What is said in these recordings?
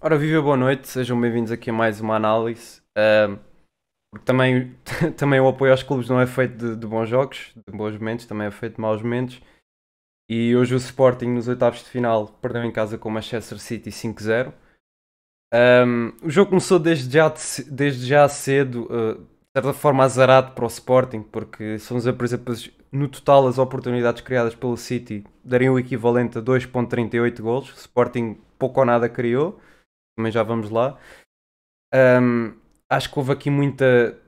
Ora, viva, boa noite, sejam bem-vindos aqui a mais uma análise. Uh, também, também o apoio aos clubes não é feito de, de, bons jogos, de bons momentos, também é feito de maus momentos. E hoje o Sporting, nos oitavos de final, perdeu em casa com o Manchester City 5-0. Um, o jogo começou desde já, desde já cedo, uh, de certa forma azarado para o Sporting, porque se a, por exemplo, no total as oportunidades criadas pelo City dariam o equivalente a 2.38 golos. O Sporting pouco ou nada criou também já vamos lá. Um, acho que houve aqui muita.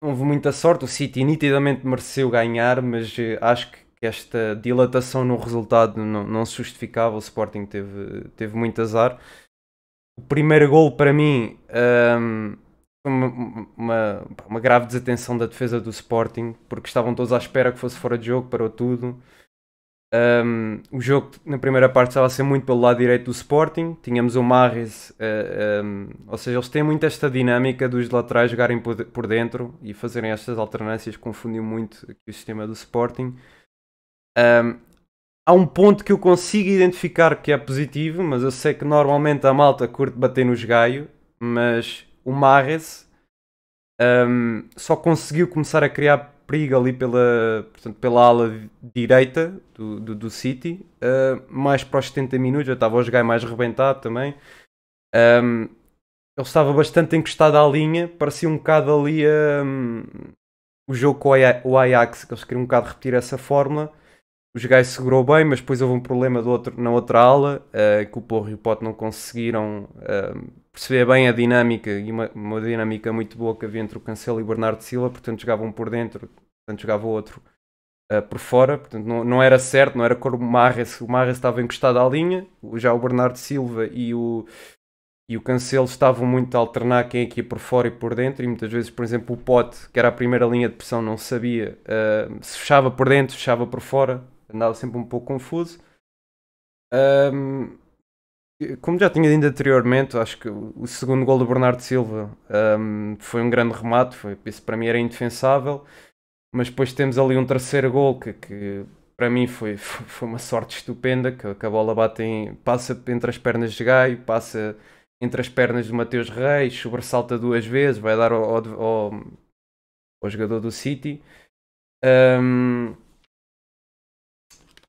Houve muita sorte. O City nitidamente mereceu ganhar, mas eh, acho que esta dilatação no resultado não, se justificava. O Sporting teve, teve muito azar. O primeiro gol para mim um, foi uma, uma, uma, grave desatenção da defesa do Sporting, porque estavam todos à espera que fosse fora de jogo, parou tudo. Um, o jogo na primeira parte estava a ser muito pelo lado direito do Sporting. Tínhamos o Marres, uh, eh, um, ou seja, eles têm muito esta dinâmica dos laterais jogarem por, dentro e fazerem estas alternâncias. Confundiu muito o sistema do Sporting. Um, há um ponto que eu consigo identificar que é positivo, mas eu sei que normalmente a malta curte bater nos gaio. Mas o Marres só conseguiu começar a criar perigo ali pela, portanto, pela ala direita do, do, do City, uh, mais para os 70 minutos, eu estava a jogar mais rebentado também. Um, ele estava bastante encostado à linha, parecia um bocado ali um, o jogo com o Ajax, que eles queriam um bocado repetir essa fórmula os gajos segurou bem, mas depois houve um problema do outro, na outra ala uh, eh, que o Porro e o Pote não conseguiram uh, perceber bem a dinâmica e uma, uma, dinâmica muito boa que havia entre o Cancelo e o Bernardo Silva, portanto jogavam um por dentro, portanto jogava o outro uh, por fora, portanto não, não era certo, não era como o Marres, o Marres estava encostado à linha, já o Bernardo Silva e o, e o Cancelo estavam muito a alternar quem aqui é por fora e por dentro, e muitas vezes, por exemplo, o Pote, que era a primeira linha de pressão, não sabia uh, se fechava por dentro, fechava por fora, andava sempre um pouco confuso. Um, como já tinha dito anteriormente, acho que o segundo gol do Bernardo Silva um, foi um grande remate, foi, isso para mim era indefensável, mas depois temos ali um terceiro gol que, que para mim foi, foi uma sorte estupenda, que, a bola bate em, passa entre as pernas de Gaio, passa entre as pernas do Mateus Reis, sobressalta duas vezes, vai dar ao, ao, ao jogador do City. Um,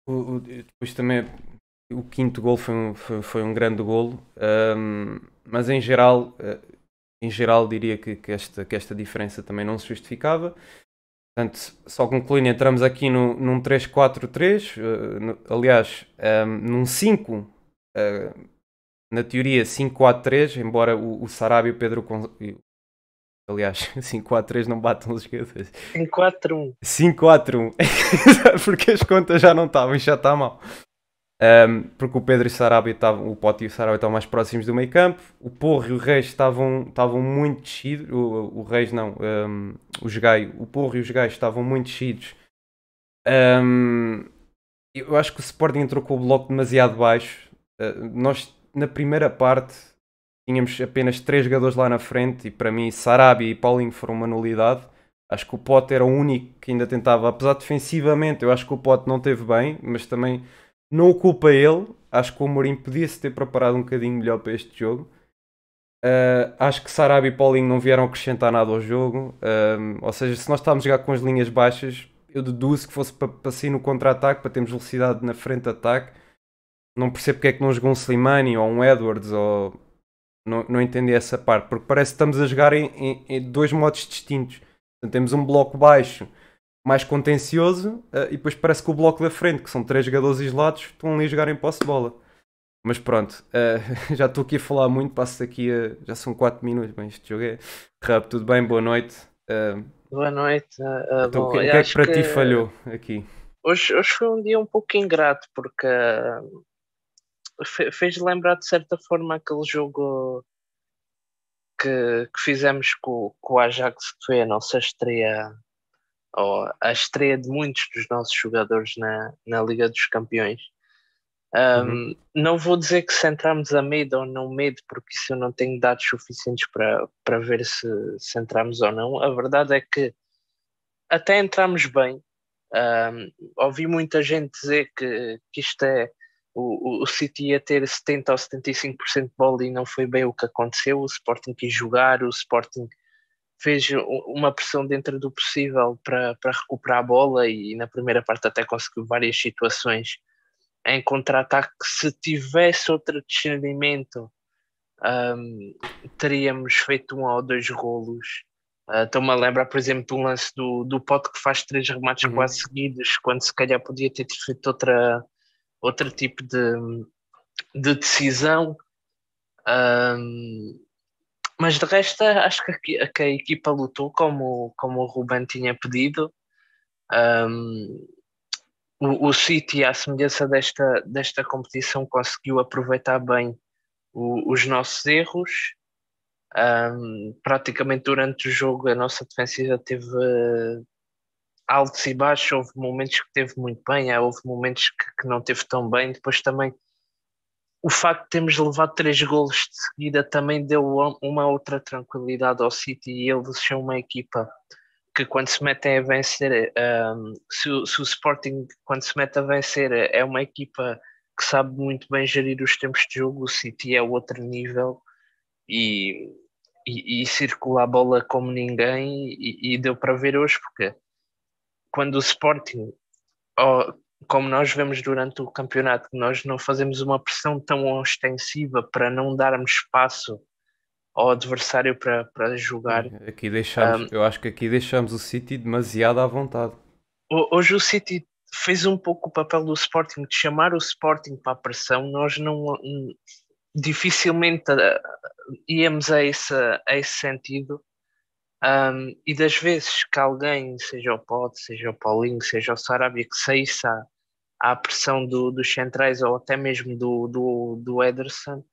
o, o, depois também o quinto gol foi um, foi, foi um grande golo, um, mas em geral, eh, em geral diria que, que, esta, que esta diferença também não se justificava. Portanto, só concluindo, entramos aqui no, num 3-4-3, uh, eh, aliás, um, num 5, uh, eh, na teoria 5-4-3, embora o, o Sarabia e o Pedro Aliás, 5-4-3 não batem os jogadores. 5-4-1. 5-4-1. porque as contas já não estavam, isto já está mal. Um, porque o Pedro e o Sarabia estavam, o Pote e o Sarabia estavam mais próximos do meio campo. O Porro e o Reis estavam, estavam muito descidos. O, o Reis não, um, o Gaio. O Porro e os Gaios estavam muito descidos. Um, eu acho que o Sporting entrou com o bloco demasiado baixo. Uh, nós, na primeira parte, tínhamos apenas três jogadores lá na frente e para mim Sarabi e Paulinho foram uma nulidade. Acho que o Pote era o único que ainda tentava, apesar de defensivamente, eu acho que o Pote não teve bem, mas também não culpa ele. Acho que o Mourinho podia-se ter preparado um bocadinho melhor para este jogo. Uh, acho que Sarabi e Paulinho não vieram acrescentar nada ao jogo. Uh, ou seja, se nós estávamos a jogar com as linhas baixas, eu deduzo que fosse para, para sair no contra-ataque, para termos velocidade na frente de ataque. Não percebo porque é que não jogou um Slimani ou um Edwards ou não, não entendi essa parte, porque parece que estamos a jogar em, em, em dois modos distintos. Então, temos um bloco baixo mais contencioso uh, e depois parece que o bloco da frente, que são três jogadores isolados, estão ali a jogar em posse de bola. Mas pronto, uh, já estou aqui a falar muito, passo aqui a, já são 4 minutos, bem, este jogo é rápido, tudo bem, boa noite. Uh, boa noite. então, bom, o que, é que para que ti falhou aqui? Hoje, hoje foi um dia um pouco ingrato, porque fez lembrar de certa forma aquele jogo que, que fizemos com, com o Ajax, que foi a nossa estreia, ou a estreia de muitos dos nossos jogadores na, na Liga dos Campeões. Um, uhum. Não vou dizer que se a medo ou não medo, porque isso eu não tenho dados suficientes para, para ver se, centramos ou não. A verdade é que até entramos bem. Um, ouvi muita gente dizer que, que isto é o, o City ia ter 70% ou 75% de bola e não foi bem o que aconteceu. O Sporting quis jogar, o Sporting fez uma pressão dentro do possível para, para recuperar a bola e na primeira parte até conseguiu várias situações em contra-ataque. Se tivesse outro discernimento, um, teríamos feito um ou dois golos. Uh, Estou-me a lembrar, por exemplo, do um lance do, do Pote que faz três remates uhum. quase seguidos, quando se calhar podia ter feito outra, outro tipo de, de decisão. Um, mas de resto, acho que a, que a, equipa lutou como, como o Ruben tinha pedido. Um, o, o City, à semelhança desta, desta competição, conseguiu aproveitar bem o, os nossos erros. Um, praticamente durante o jogo, a nossa defensiva teve altos e baixos, houve momentos que teve muito bem, é, houve momentos que, que não teve tão bem, depois também o facto de termos levado três golos de seguida também deu uma outra tranquilidade ao City e eles são uma equipa que quando se metem a vencer, um, se, o, se, o Sporting quando se mete a vencer é uma equipa que sabe muito bem gerir os tempos de jogo, o City é outro nível e, e, e circula a bola como ninguém e, e deu para ver hoje porque quando o Sporting, como nós vemos durante o campeonato, nós não fazemos uma pressão tão ostensiva para não darmos espaço ao adversário para, para jogar. Aqui deixamos, um, eu acho que aqui deixamos o City demasiado à vontade. Hoje o City fez um pouco o papel do Sporting, de chamar o Sporting para a pressão, nós não hum, dificilmente ah, íamos a esse, a esse sentido um, e das vezes que alguém, seja o Pod, seja o Paulinho, seja o Sarabia, que saísse à, à pressão do, dos centrais ou até mesmo do, do, do Ederson,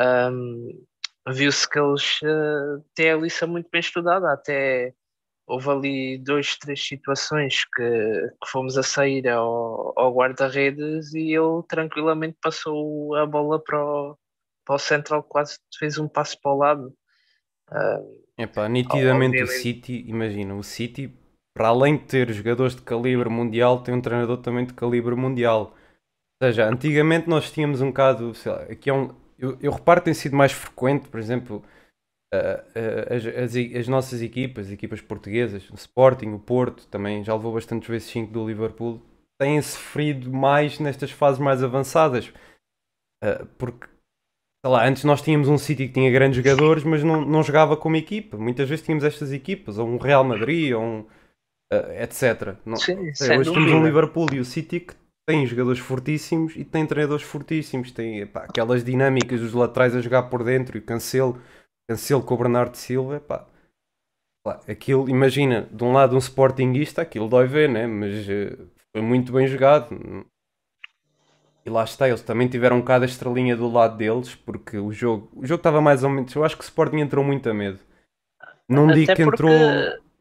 um, viu-se que eles uh, têm a lista muito bem estudada. Até houve ali dois, três situações que, que fomos a sair ao, ao guarda-redes e ele tranquilamente passou a bola para o, para o central, quase fez um passo para o lado Uh, Epá, nitidamente o City, imagina, o City, para além de ter jogadores de calibre mundial, tem um treinador também de calibre mundial. Ou seja, antigamente nós tínhamos um bocado, sei lá, aqui é um, eu, eu reparo que tem sido mais frequente, por exemplo, uh, uh, as, as, as, nossas equipas, equipas portuguesas, o Sporting, o Porto, também já levou bastantes vezes 5 do Liverpool, têm sofrido mais nestas fases mais avançadas. Uh, porque sei lá, antes nós tínhamos um City que tinha grandes jogadores, mas não, não jogava como equipa. Muitas vezes tínhamos estas equipas, ou um Real Madrid, ou um. Uh, eh, etc. Não, Sim, sei, hoje temos um Liverpool e o City que tem jogadores fortíssimos e tem treinadores fortíssimos. Tem epá, aquelas dinâmicas dos laterais a jogar por dentro e o cancelo, cancelo com o Bernardo Silva. Epá. Aquilo, imagina, de um lado um sportinguista, aquilo dói ver, né? mas uh, foi muito bem jogado. E lá está, eles também tiveram um bocado a estrelinha do lado deles, porque o jogo, o jogo estava mais ou menos. Eu acho que o Sporting entrou muito a medo. Não Até digo que entrou.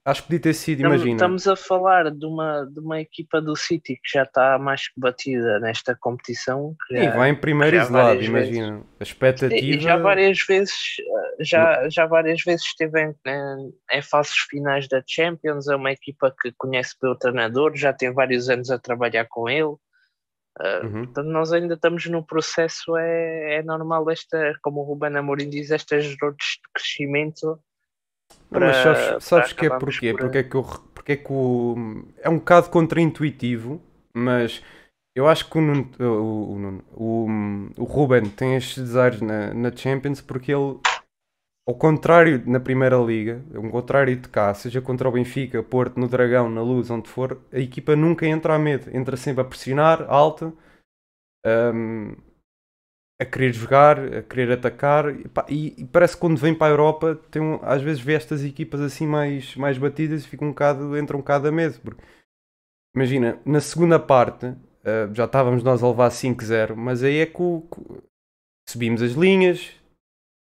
Acho que podia ter sido, imagina. Estamos a falar de uma, de uma equipa do City que já está mais que batida nesta competição. e vai em primeiro lado, imagina. A expectativa. E já várias vezes, eh, já, já várias vezes esteve em, em, fases finais da Champions. É uma equipa que conhece pelo treinador, já tem vários anos a trabalhar com ele. Ah, uhum. portanto, nós ainda estamos no processo, é, é normal esta, como o Ruben Amorim diz, estas dores de crescimento. Para, Não, mas sabes, sabes que é porquê? Por... Porque eh, é que, o, porque é que o, é um bocado contraintuitivo, mas eu acho que o, Nuno, o, o, o, Ruben tem estes desaires na, na Champions porque ele ao contrário na primeira liga, ao contrário de cá, seja contra o Benfica, Porto, no Dragão, na Luz, onde for, a equipa nunca entra a medo, entra sempre a pressionar, alta, um, a querer jogar, a querer atacar, e, pá, e, e, parece que quando vem para a Europa, tem um, às vezes vê estas equipas assim mais, mais batidas e fica um bocado, entra um bocado a medo, porque, imagina, na segunda parte, uh, já estávamos nós a levar 5-0, mas aí é que o, subimos as linhas,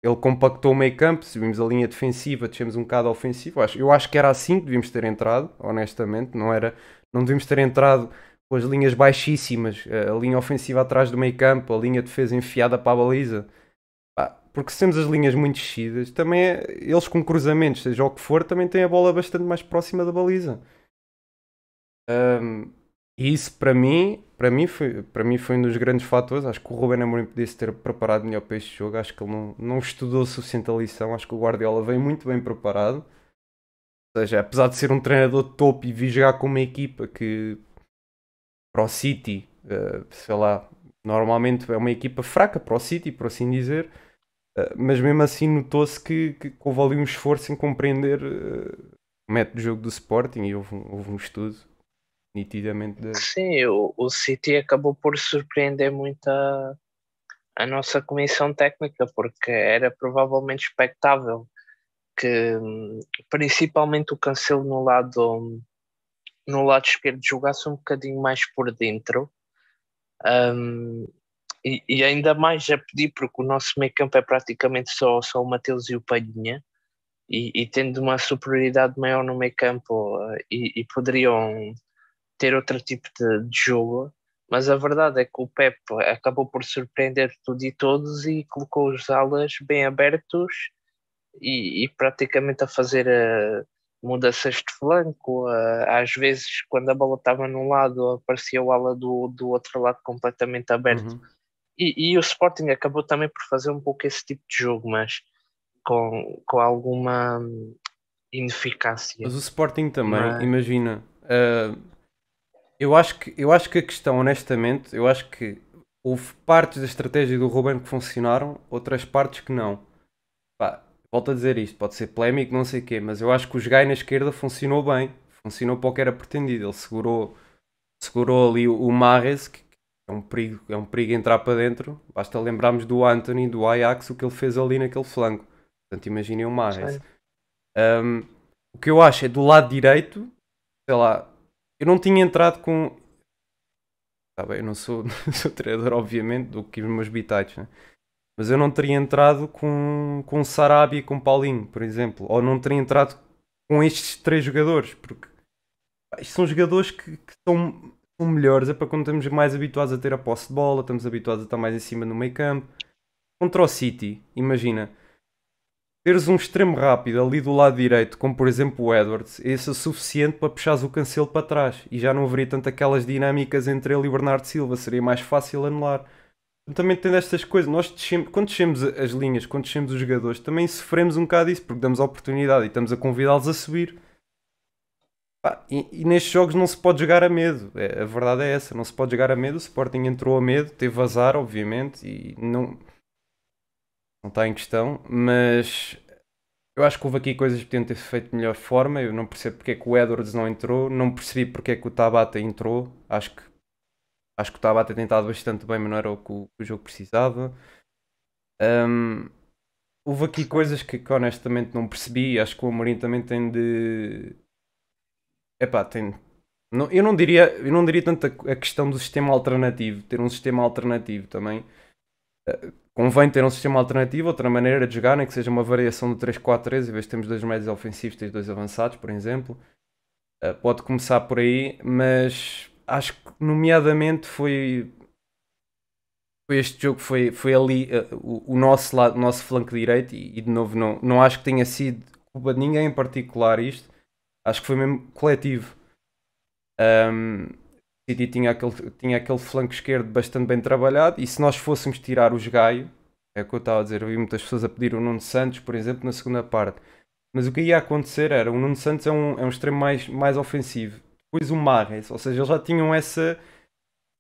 ele compactou o meio campo, subimos a linha defensiva, deixamos um bocado ofensivo. Eu acho, eu acho que era assim que devíamos ter entrado, honestamente. Não era, não devíamos ter entrado com as linhas baixíssimas, eh, a linha ofensiva atrás do meio campo, a linha de defesa enfiada para a baliza. Porque se temos as linhas muito descidas, também é, eles com cruzamentos, seja o que for, também têm a bola bastante mais próxima da baliza. Um, e isso para mim, para mim foi, para mim foi um dos grandes fatores. Acho que o Ruben Amorim podia-se ter preparado melhor para este jogo. Acho que ele não, não estudou o suficiente a lição. Acho que o Guardiola vem muito bem preparado. Ou seja, apesar de ser um treinador de topo e vir jogar com uma equipa que para o City, eh, sei lá, normalmente é uma equipa fraca para o City, por assim dizer. Eh, mas mesmo assim notou-se que, que houve ali um esforço em compreender eh, o método de jogo do Sporting e houve um, houve um estudo nitidamente. De... Sim, o, o City acabou por surpreender muito a, a nossa comissão técnica, porque era provavelmente expectável que principalmente o Cancelo no lado no lado esquerdo jogasse um bocadinho mais por dentro um, e, e, ainda mais a pedir porque o nosso meio campo é praticamente só, só o Mateus e o Palhinha e, e tendo uma superioridade maior no meio campo eh, e, e poderiam ter outro tipo de, de jogo, mas a verdade é que o Pep acabou por surpreender tudo e todos e colocou os alas bem abertos e, e praticamente a fazer eh, mudanças de flanco. Eh, às vezes, quando a bola estava num lado, aparecia o ala do, do outro lado completamente aberto. Uhum. E, e, o Sporting acabou também por fazer um pouco esse tipo de jogo, mas com, com alguma hum, ineficácia. Mas o Sporting também, mas... imagina. Uh eu acho, que, eu acho que a questão, honestamente, eu acho que houve partes da estratégia do Ruben que funcionaram, outras partes que não. Pá, volto a dizer isto, pode ser polémico, não sei o quê, mas eu acho que o Gai na esquerda funcionou bem, funcionou para o que era pretendido. Ele segurou, segurou ali o, o Mahrez, que é um, perigo, é um perigo entrar para dentro. Basta lembrarmos do Anthony, do Ajax, o que ele fez ali naquele flanco. Portanto, imaginem o Mahrez. Um, o que eu acho é do lado direito, sei lá, eu não tinha entrado com. sabe, tá bem, eu não sou, sou treinador, obviamente, do que os meus bitites, né? mas eu não teria entrado com, com Sarabia e com Paulinho, por exemplo, ou não teria entrado com estes três jogadores, porque são jogadores que, que são, são melhores, é para quando estamos mais habituados a ter a posse de bola, estamos habituados a estar mais em cima no meio campo. Contra o City, imagina, Teres um extremo rápido ali do lado direito, como por exemplo o Edwards, esse é suficiente para puxares o cancelo para trás e já não haveria tanto aquelas dinâmicas entre ele e o Bernardo Silva, seria mais fácil anular. Então, também tendo estas coisas, nós descemos, quando descemos as linhas, quando descemos os jogadores, também sofremos um bocado isso, porque damos a oportunidade e estamos a convidá-los a subir. Ah, e, e, nestes jogos não se pode jogar a medo, é, a verdade é essa, não se pode jogar a medo. O Sporting entrou a medo, teve azar, obviamente, e não não está em questão, mas eu acho que houve aqui coisas que podiam ter feito de melhor forma. Eu não percebo porque é que o Edwards não entrou, não percebi porque é que o Tabata entrou. Acho que, acho que o Tabata tem estado bastante bem, mas não era o que o, o jogo precisava. Um, houve aqui coisas que, que, honestamente não percebi. Acho que o Amorim também tem de. Epá, tem. Não, eu, não diria, eu não diria tanto a, a questão do sistema alternativo, ter um sistema alternativo também. Convém ter um sistema alternativo, outra maneira de jogar, nem que seja uma variação do 3-4-3, em vez de termos dois médios ofensivos, tens dois avançados, por exemplo. Uh, pode começar por aí, mas acho que, nomeadamente, foi. foi este jogo foi, foi ali uh, o, o, nosso lado, o nosso flanco direito, e, e, de novo, não, não acho que tenha sido culpa de ninguém em particular isto, acho que foi mesmo coletivo. Um, City tinha aquele, tinha aquele flanco esquerdo bastante bem trabalhado e se nós fôssemos tirar os Gaio, é o que eu estava a dizer, eu vi muitas pessoas a pedir o Nuno Santos, por exemplo, na segunda parte. Mas o que ia acontecer era, o Nuno Santos é um, é um extremo mais, mais ofensivo. Depois o Marres, ou seja, eles já tinham essa...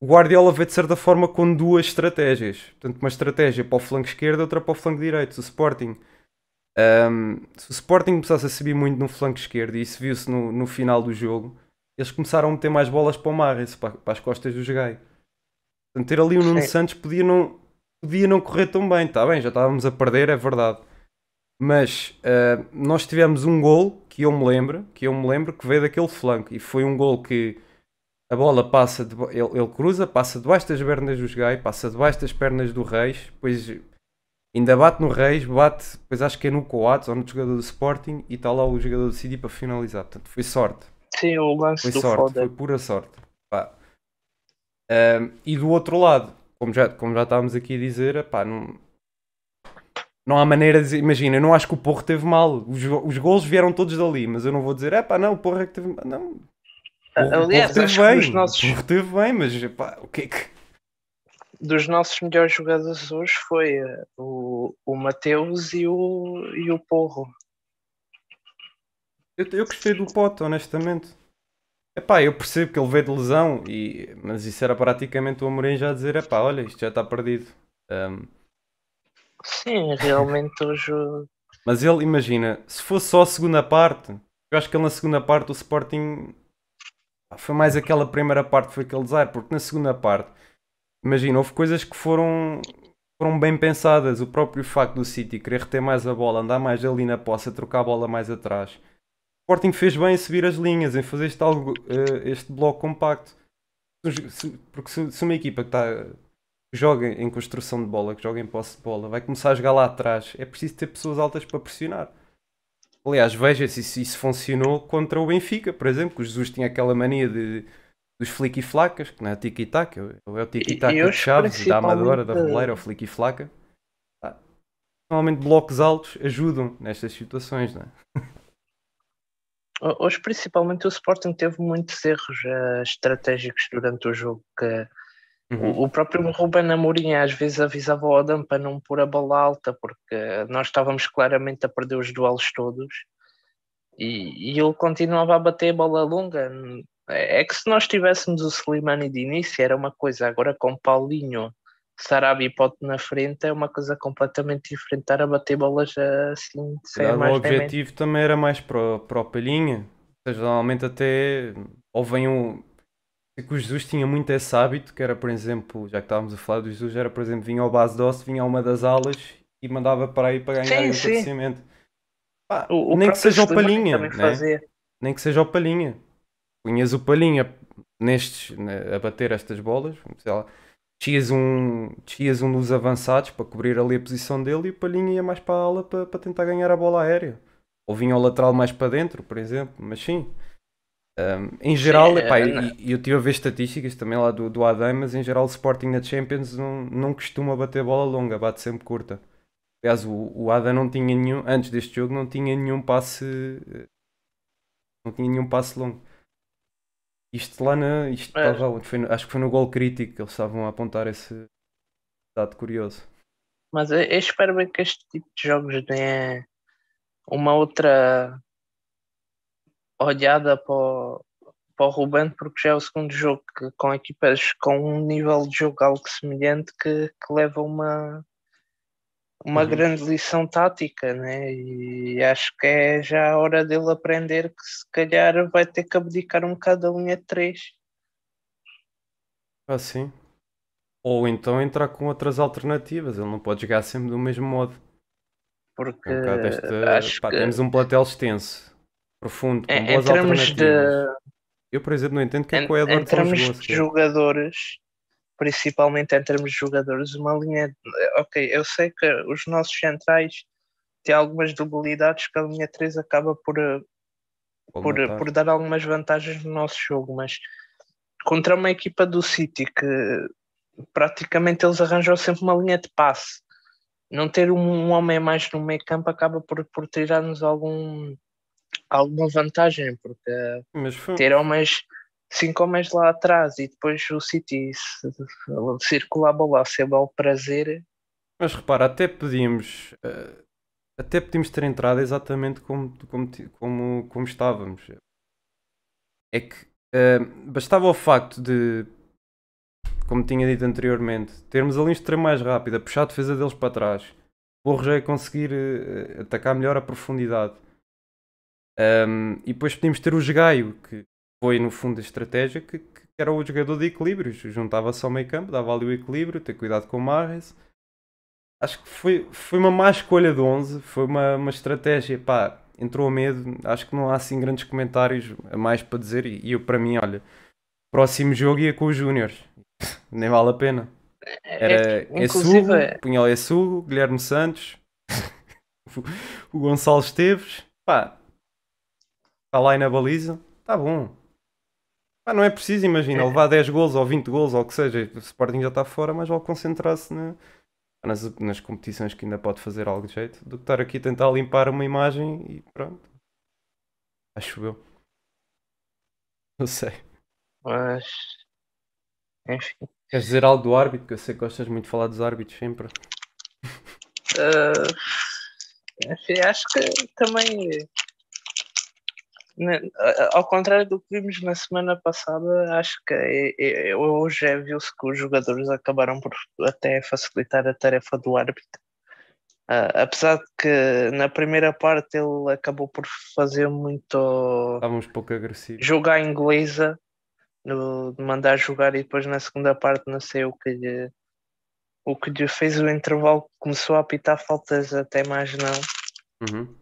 O Guardiola vê de certa forma com duas estratégias. Portanto, uma estratégia para o flanco esquerdo, outra para o flanco direito. O Sporting... Um, se o Sporting começasse a subir muito no flanco esquerdo, e isso viu-se no, no final do jogo eles começaram a meter mais bolas para o Marres, para, para as costas do Jogai. Portanto, ter ali o Nuno Sim. Santos podia não, podia não correr tão bem, está bem, já estávamos a perder, é verdade. Mas uh, nós tivemos um gol que eu me lembro, que eu me lembro que veio daquele flanco e foi um gol que a bola passa, de, ele, ele, cruza, passa debaixo das pernas do Jogai, passa debaixo das pernas do Reis, depois ainda bate no Reis, bate, depois acho que é no Coates ou no jogador do Sporting e está lá o jogador do City para finalizar. Portanto, foi sorte. Sim, o lance foi do sorte, foda. Foi pura sorte. Um, e do outro lado, como já, como já estávamos aqui a dizer, epá, não, não há maneira de dizer. Imagina, eu não acho que o Porro teve mal. Os, os golos vieram todos dali, mas eu não vou dizer, é pá, não, o Porro é que teve mal. Não. O, Porro teve bem. Nossos... O Porro teve bem, mas epá, o que é que. Dos nossos melhores jogadores hoje foi eh, o, o Mateus e o, e o Porro. Eu, eu gostei do Pote, honestamente. Epá, eu percebo que ele veio de lesão, e... mas isso era praticamente o Amorim já dizer: epá, olha, isto já está perdido. Um... Sim, é realmente hoje. Mas ele, imagina, se fosse só a segunda parte, eu acho que ele na segunda parte o Sporting. Foi mais aquela primeira parte, foi aquele desire, porque na segunda parte, imagina, houve coisas que foram, foram bem pensadas. O próprio facto do City querer reter mais a bola, andar mais ali na poça, trocar a bola mais atrás Sporting fez bem em subir as linhas, em fazer este, algo, eh, este bloco compacto. Porque se, se uma equipa que, está, que joga em construção de bola, que joga em posse de bola, vai começar a jogar lá atrás, é preciso ter pessoas altas para pressionar. Aliás, veja-se se isso funcionou contra o Benfica, por exemplo, que o Jesus tinha aquela mania de, dos flick e flacas, que não é tiki-tac, é o tiki-tac de Chaves, da Amadora, da Boleira, o flick e flaca. Ah, normalmente blocos altos ajudam nestas situações, não é? Hoje, principalmente, o Sporting teve muitos erros uh, estratégicos durante o jogo. Que uhum. O próprio Ruben Amorim às vezes avisava o Adam para não pôr a bola alta, porque nós estávamos claramente a perder os duelos todos e, e ele continuava a bater a bola longa. É, é que se nós tivéssemos o Slimani de início era uma coisa, agora com Paulinho Sarabi pote na frente é uma coisa completamente diferente estar a bater bolas eh, assim sem mais O objetivo também era mais para, para o Palhinha, ou seja, normalmente até ou vem um. É que o Jesus tinha muito esse hábito, que era, por exemplo, já que estávamos a falar do Jesus, era, por exemplo, vinha ao base doce, vinha a uma das alas e mandava para aí para ganhar sim, um sim. Pá, o, o nem que seja o Palhinha, né? nem que seja o Palhinha. conheço o Palhinha nestes, né, a bater estas bolas, sei lá, tinhas um, tinhas um dos avançados para cobrir ali a posição dele e o Palhinha ia mais para a ala para, para tentar ganhar a bola aérea. Ou vinha ao lateral mais para dentro, por exemplo, mas sim. Um, em geral, sim, é, epá, é, e eu tive a ver estatísticas também lá do, do Adam, mas em geral o Sporting na Champions não, não costuma bater bola longa, bate sempre curta. Aliás, o, o Adam não tinha nenhum, antes deste jogo, não tinha nenhum passe. Não tinha nenhum passe longo. Isto lá na. Isto é. foi, acho que foi no gol crítico que eles estavam a apontar esse dado curioso. Mas eu, eu espero bem que este tipo de jogos dê uma outra olhada para o, para o Ruben, porque já é o segundo jogo que, com equipas com um nível de jogo algo semelhante que, que leva uma uma uhum. grande lição tática, né? E acho que é já a hora dele aprender que se calhar vai ter que abdicar um bocado da linha 3. Ah, sim. Ou então entrar com outras alternativas, ele não pode jogar sempre do mesmo modo. Porque é um desta... acho Pá, que... temos um plantel extenso, profundo, com é, boas alternativas. De... Eu, por exemplo, não entendo que é que o Edward Em termos de jogadores, principalmente em termos de jogadores, uma linha. Ok, eu sei que os nossos centrais têm algumas debilidades que a linha 3 acaba por, eh, por, eh, por, dar algumas vantagens no nosso jogo, mas contra uma equipa do City que praticamente eles arranjam sempre uma linha de passe. Não ter um, um homem mais no meio campo acaba por, por tirar-nos algum, alguma vantagem, porque foi... ter homens cinco homens lá atrás e depois o City circular a bola prazer. Mas repara, até podíamos uh, até podíamos ter entrado exatamente como, como, como, como estávamos. É que uh, bastava o facto de, como tinha dito anteriormente, termos ali um extremo mais rápido, a puxar a defesa deles para trás, o Rogério conseguir uh, atacar melhor a profundidade. Um, ehm, e depois podíamos ter o Jogaio, que foi no fundo a estratégia que, que era o jogador de equilíbrios. Juntava-se ao meio campo, dava ali o equilíbrio, ter cuidado com o Marres. Acho que foi, foi uma má escolha de 11, foi uma, uma estratégia, pá, entrou a medo. Acho que não há assim grandes comentários a mais para dizer. E, e eu, para mim, olha, próximo jogo ia com os Júniors, nem vale a pena. É, era é, tipo, Essugo, é... Punhal Essugo, Guilherme Santos, o Gonçalo Esteves, pá, está lá aí na baliza, está bom. Ah, não é preciso, imagina, é. levar 10 gols ou 20 gols ou o que seja, o Sporting já está fora, mas vale concentrar-se na, nas, nas, competições que ainda pode fazer algo de jeito, do que estar aqui a tentar limpar uma imagem e pronto. Acho eu. Não sei. Mas. Enfim. Queres dizer algo do árbitro? Que eu sei que gostas muito de falar dos árbitros sempre. Uh... enfim, acho que também ao contrário do que vimos na semana passada, acho que é, é, é, hoje é, viu-se que os jogadores acabaram por até facilitar a tarefa do árbitro. Uh, apesar de que na primeira parte ele acabou por fazer muito. Estávamos pouco agressivo Jogar inglesa, no, mandar jogar, e depois na segunda parte não sei o que lhe, o que lhe fez o intervalo, começou a apitar faltas até mais não. Uhum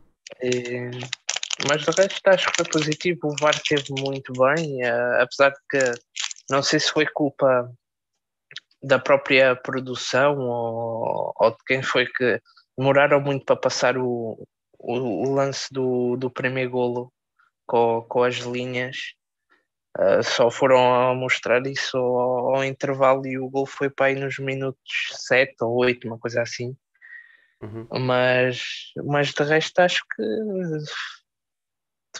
mas de resto acho que foi positivo. O VAR esteve muito bem, uh, apesar de que não sei se foi culpa da própria produção ou, ou de quem foi que demoraram muito para passar o, o, o lance do, do primeiro golo com, com as linhas. Uh, só foram a mostrar isso ao, ao, intervalo e o gol foi para aí nos minutos 7 ou 8, uma coisa assim. Uhum. Mas, mas de resto acho que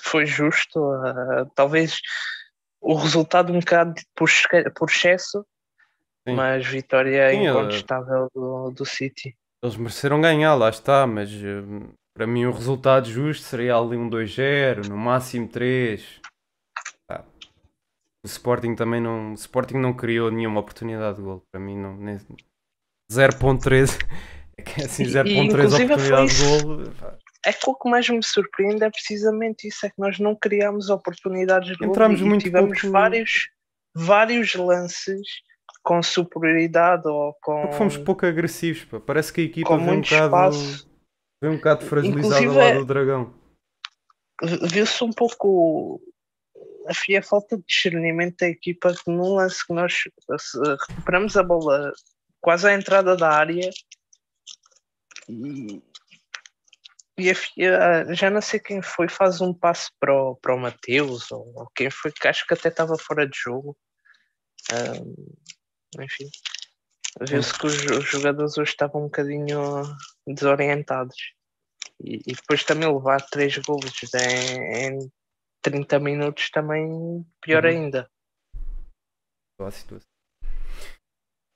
foi justo, uh, talvez o resultado um bocado por, por excesso, Sim. mas vitória Sim, incontestável do, do City. Eles mereceram ganhar, lá está, mas uh, para mim o resultado justo seria ali um 2-0, no máximo 3. Ah, o Sporting também não. O Sporting não criou nenhuma oportunidade de gol. Para mim não. Nem, 0.13 é assim 0.3 oportunidade de gol. É que mais me surpreende é precisamente isso, é que nós não criámos oportunidades de Entramos muito tivemos pouco... vários, vários lances com superioridade ou com... Porque fomos pouco agressivos, pá. parece que a equipa vem, muito um bocado, espaço. veio um bocado fragilizada lá do Dragão. Viu-se um pouco a falta de discernimento da equipa que num lance que nós recuperamos a bola quase à entrada da área e e ah, já não sei quem foi, faz um passo para o Matheus, ou quem foi, que acho que até estava fora de jogo. Um, ah, enfim, viu-se hum. que os, os, jogadores hoje estavam um bocadinho desorientados. E, e depois também levar três gols em, em 30 minutos também pior uhum. ainda. Boa situação.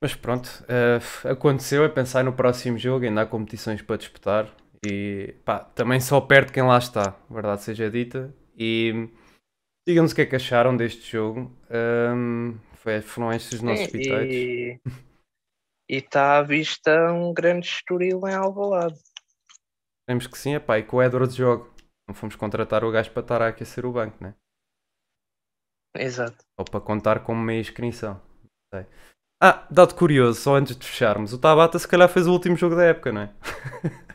Mas pronto, uh, aconteceu é pensar no próximo jogo, ainda há competições para disputar. E pá, também só perde quem lá está, verdade seja dita. E digam-nos o que é que acharam deste jogo. Um, foi, foram estes os nossos piteiros. E está à vista um grande estoril em Alvalade. Temos que sim, epá, e com o Edward jogo. Não fomos contratar o gajo para estar a aquecer o banco, né? Exato. Ou para contar com meia inscrição. sei. Ah, dado curioso, só antes de fecharmos, o Tabata se calhar fez o último jogo da época, não é?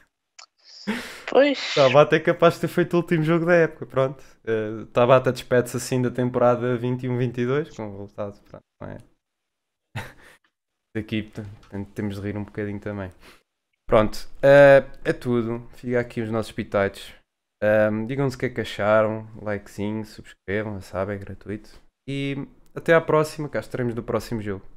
Pois. Tabata é capaz de ter feito o último jogo da época, pronto. Uh, eh, Tabata despede-se assim da temporada 21-22, com o resultado, pronto, não é? Daqui temos de rir um bocadinho também. Pronto, uh, é tudo. Fica aqui os nossos pitados. Um, ehm, Digam-nos o que é que acharam, likezinho, subscrevam, sabe, é gratuito. E até à próxima, cá estaremos do próximo jogo.